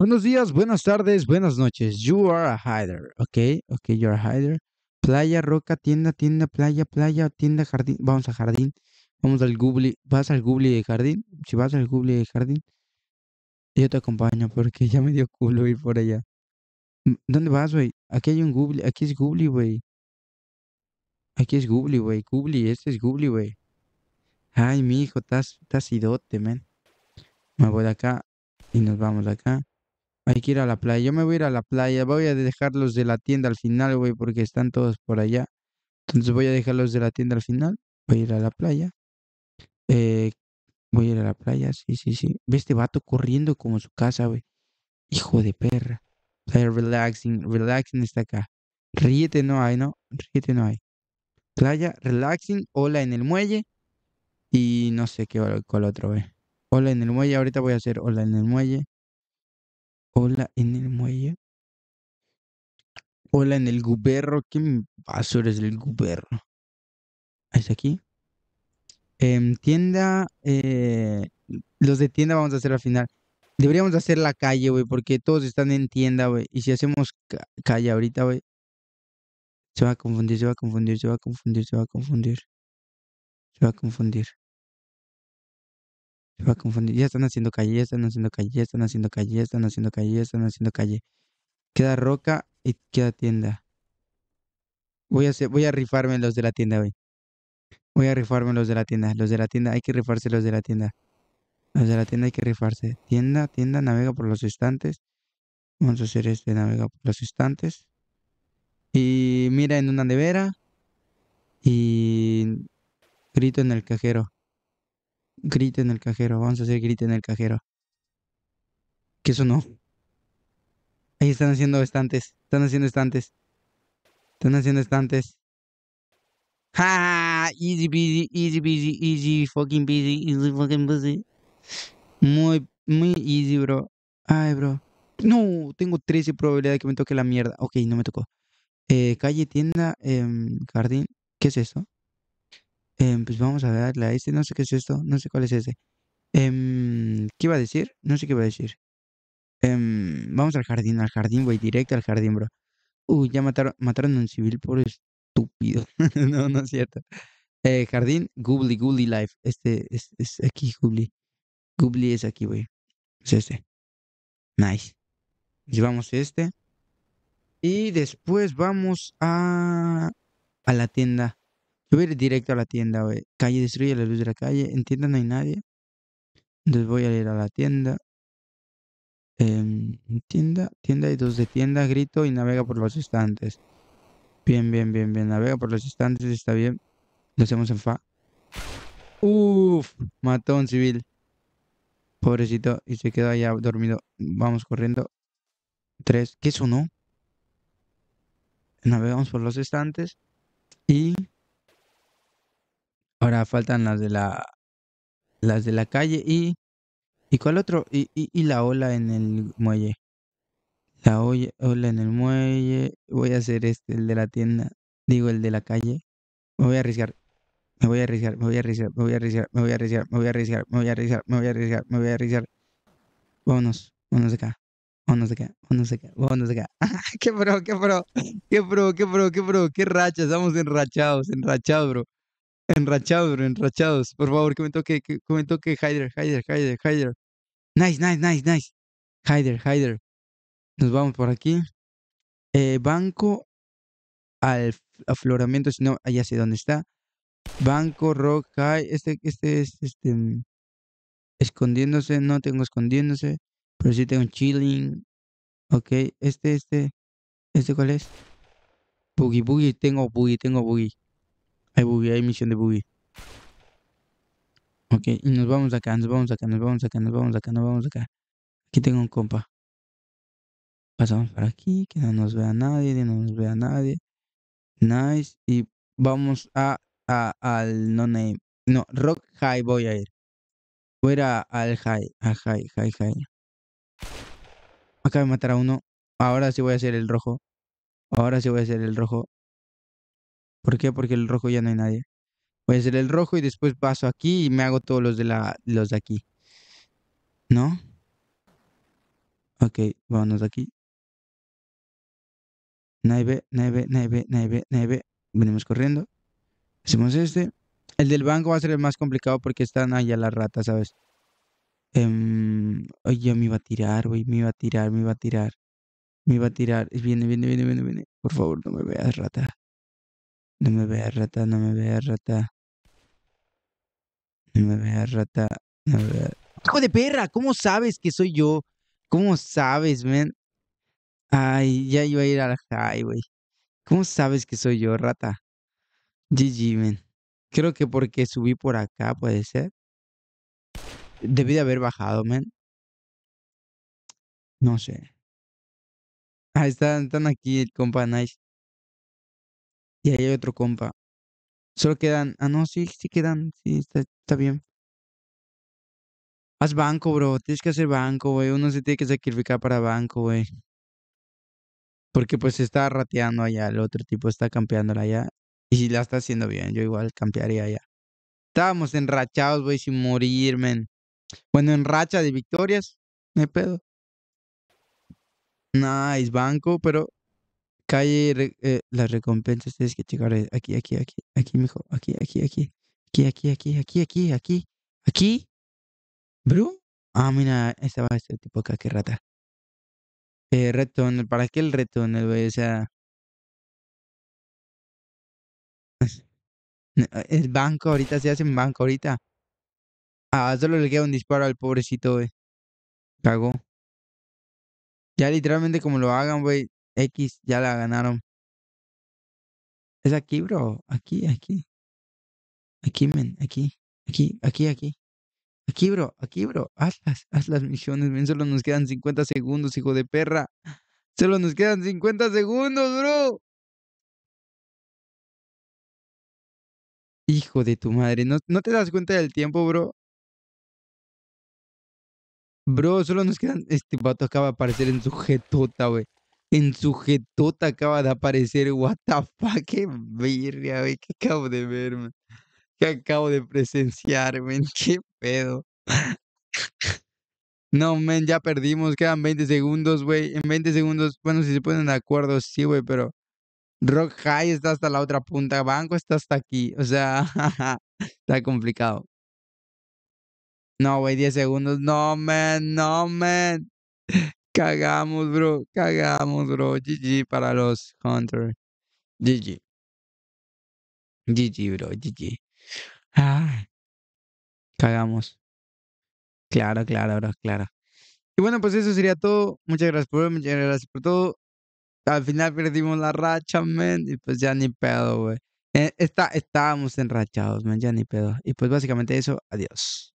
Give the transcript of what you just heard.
Buenos días, buenas tardes, buenas noches. You are a hider, ¿ok? Ok, you are a hider. Playa, roca, tienda, tienda, playa, playa, tienda, jardín. Vamos a jardín. Vamos al Google. ¿Vas al Google de jardín? Si vas al Google de jardín, yo te acompaño porque ya me dio culo ir por allá. ¿Dónde vas, güey? Aquí hay un Google. Aquí es Google, güey. Aquí es Google, güey. Google, este es Google, güey. Ay, mi hijo, estás, estás idote, man. Me voy de acá y nos vamos de acá. Hay que ir a la playa. Yo me voy a ir a la playa. Voy a dejar los de la tienda al final, güey, porque están todos por allá. Entonces voy a dejar los de la tienda al final. Voy a ir a la playa. Eh, voy a ir a la playa, sí, sí, sí. Ve este vato corriendo como su casa, güey. Hijo de perra. Playa relaxing, relaxing está acá. Ríete no hay, ¿no? Ríete no hay. Playa, relaxing, Hola en el muelle. Y no sé qué cuál otro, güey. Hola en el muelle, ahorita voy a hacer hola en el muelle. Hola en el muelle. Hola en el guberro. ¿Qué pasó ah, Eres el guberro? Es aquí. en em, tienda. Eh, los de tienda vamos a hacer al final. Deberíamos hacer la calle, güey, porque todos están en tienda, güey. Y si hacemos calle ahorita, güey, se va a confundir, se va a confundir, se va a confundir, se va a confundir. Se va a confundir a confundir, ya están haciendo calle, están haciendo calle, están haciendo calle, están haciendo calle, están haciendo calle. Queda roca y queda tienda. Voy a, voy a rifarme los de la tienda hoy. Voy a rifarme los de la tienda. Los de la tienda, hay que rifarse los de la tienda. Los de la tienda hay que rifarse. Tienda, tienda, navega por los estantes. Vamos a hacer este, navega por los estantes. Y mira en una nevera. Y grito en el cajero. Grite en el cajero, vamos a hacer grite en el cajero. Que eso no. Ahí están haciendo estantes, están haciendo estantes. Están haciendo estantes. ¡Ja! Easy busy, easy busy, easy fucking busy, easy fucking busy. Muy, muy easy, bro. Ay, bro. No, tengo 13 probabilidades de que me toque la mierda. Ok, no me tocó. Eh, calle, tienda, eh, jardín. ¿Qué es eso? Em, pues vamos a ver a este. No sé qué es esto. No sé cuál es ese. Em, ¿Qué iba a decir? No sé qué iba a decir. Em, vamos al jardín, al jardín, güey. Directo al jardín, bro. Uy, ya mataron, a un civil por estúpido. no, no es cierto. Eh, jardín, Googly. Goobly Life. Este es, es aquí, Goobly. Goobly es aquí, güey. Es este. Nice. Pues, llevamos este. Y después vamos a, a la tienda. Yo voy a ir directo a la tienda, Calle destruye la luz de la calle. En tienda no hay nadie. Entonces voy a ir a la tienda. Eh, tienda, tienda y dos de tienda. Grito y navega por los estantes. Bien, bien, bien, bien. Navega por los estantes, está bien. Lo hacemos en fa. Uf, mató un civil. Pobrecito, y se quedó allá dormido. Vamos corriendo. Tres. ¿Qué uno? Navegamos por los estantes faltan las de la las de la calle y ¿y cuál otro? Y, y, la ola en el muelle. La ola en el muelle. Voy a hacer este, el de la tienda. Digo, el de la calle. Me voy a arriesgar. Me voy a arriesgar, me voy a arriesgar, me voy a arriesgar, me voy a arriesgar, me voy a arriesgar, me voy a arriesgar, me voy a arriesgar, me voy a arriesgar. Vámonos, vámonos de acá. Vámonos de acá, vámonos de acá, vámonos de acá. qué bro, qué bro qué bro, qué bro qué bro, qué racha, estamos enrachados, enrachados, bro. Enrachados, enrachados. Por favor, comentó que, que que Hyder, Hyder, Hyder, Hyder. Nice, nice, nice, nice. Hyder, Hyder. Nos vamos por aquí. Eh, banco al afloramiento, si no, allá sé dónde está. Banco, Rock, High. Este, este es este. Mm, escondiéndose, no tengo escondiéndose. Pero sí tengo chilling. Ok, este, este. ¿Este cuál es? Boogie, boogie, tengo boogie, tengo boogie. Hay buggy, hay misión de buggy. Ok, y nos vamos acá, nos vamos acá, nos vamos acá, nos vamos acá, nos vamos acá. Aquí tengo un compa. Pasamos por aquí, que no nos vea nadie, que no nos vea nadie. Nice. Y vamos a, a al no name. No, rock high voy a ir. Voy a ir al high, a high, high, high. Acabo de matar a uno. Ahora sí voy a hacer el rojo. Ahora sí voy a hacer el rojo. ¿Por qué? Porque el rojo ya no hay nadie. Voy a hacer el rojo y después paso aquí y me hago todos los de, la, los de aquí. ¿No? Ok, vámonos de aquí. ve, nueve nueve nueve nueve Venimos corriendo. Hacemos este. El del banco va a ser el más complicado porque están allá las ratas, ¿sabes? Oye, em, yo me iba a tirar, güey. Me iba a tirar, me iba a tirar. Me iba a tirar. Viene, viene, viene, viene, viene. Por favor, no me veas, rata. No me veas rata, no me veas rata. No me veas rata, no de perra! ¿Cómo sabes que soy yo? ¿Cómo sabes, man? Ay, ya iba a ir al highway. ¿Cómo sabes que soy yo, rata? GG, man. Creo que porque subí por acá, puede ser. Debí de haber bajado, man. No sé. Ah, están, están aquí el compa Nice. Y ahí hay otro compa. Solo quedan. Ah, no, sí, sí quedan. Sí, está, bien. Haz banco, bro. Tienes que hacer banco, güey. Uno se tiene que sacrificar para banco, güey. Porque pues está rateando allá, el otro tipo está campeándola allá. Y si la está haciendo bien, yo igual campearía allá. Estábamos enrachados, güey, sin morir, men. Bueno, en racha de victorias, me pedo. Nice, banco, pero calle, las recompensas tienes que llegar aquí, aquí, aquí, aquí, mijo, aquí, aquí, aquí, aquí, aquí, aquí, aquí, aquí, aquí, aquí. ¿Bru? Ah, mira, esta va este tipo acá, qué rata. Eh, retón. ¿para qué el reto en el O sea... El banco ahorita, se hacen banco ahorita. Ah, solo le queda un disparo al pobrecito, güey. Cagó. Ya literalmente como lo hagan, güey, X ya la ganaron. Es aquí, bro. Aquí, aquí. Aquí, men. Aquí, aquí, aquí, aquí. Aquí, bro. Aquí, bro. Hazlas, haz las misiones, men. Solo nos quedan 50 segundos, hijo de perra. Solo nos quedan 50 segundos, bro. Hijo de tu madre. ¿No, te das cuenta del tiempo, bro? Bro, solo nos quedan. Este vato acaba de aparecer en su jetota, en sujetota acaba de aparecer. What the fuck, qué birria, güey. ¿Qué acabo de ver, man? ¿Qué acabo de presenciar, men? ¿Qué pedo? No, men, ya perdimos. Quedan 20 segundos, güey. En 20 segundos, bueno, si se ponen de acuerdo, sí, güey, pero Rock High está hasta la otra punta. Banco está hasta aquí. O sea, está complicado. No, güey, 10 segundos. No, man, no, man. Cagamos, bro. Cagamos, bro. GG para los Hunter. GG. GG, bro. GG. Ah. Cagamos. Claro, claro, bro. Claro. Y bueno, pues eso sería todo. Muchas gracias por muchas gracias por todo. Al final perdimos la racha, man. Y pues ya ni pedo, güey. Eh, está, estábamos enrachados, man. Ya ni pedo. Y pues básicamente eso. Adiós.